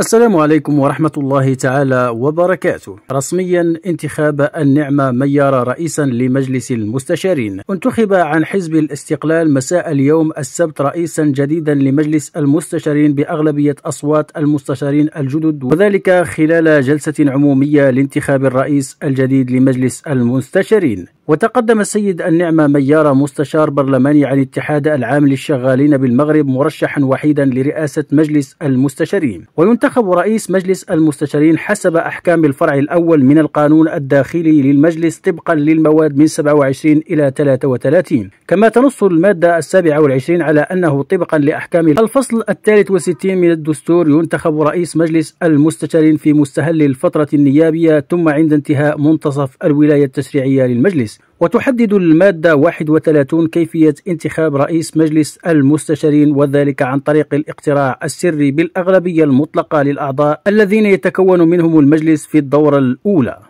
السلام عليكم ورحمة الله تعالى وبركاته رسميا انتخاب النعمة ميار رئيسا لمجلس المستشارين انتخب عن حزب الاستقلال مساء اليوم السبت رئيسا جديدا لمجلس المستشارين بأغلبية أصوات المستشارين الجدد وذلك خلال جلسة عمومية لانتخاب الرئيس الجديد لمجلس المستشارين وتقدم السيد النعمة ميار مستشار برلماني عن الاتحاد العام للشغالين بالمغرب مرشحا وحيدا لرئاسة مجلس المستشارين وينتخب ينتخب رئيس مجلس المستشارين حسب أحكام الفرع الأول من القانون الداخلي للمجلس طبقا للمواد من 27 إلى 33 كما تنص المادة السابعة والعشرين على أنه طبقا لأحكام الفصل الثالث والستين من الدستور ينتخب رئيس مجلس المستشارين في مستهل الفترة النيابية ثم عند انتهاء منتصف الولاية التشريعية للمجلس وتحدد المادة 31 كيفية انتخاب رئيس مجلس المستشارين وذلك عن طريق الاقتراع السري بالأغلبية المطلقة للأعضاء الذين يتكون منهم المجلس في الدورة الأولى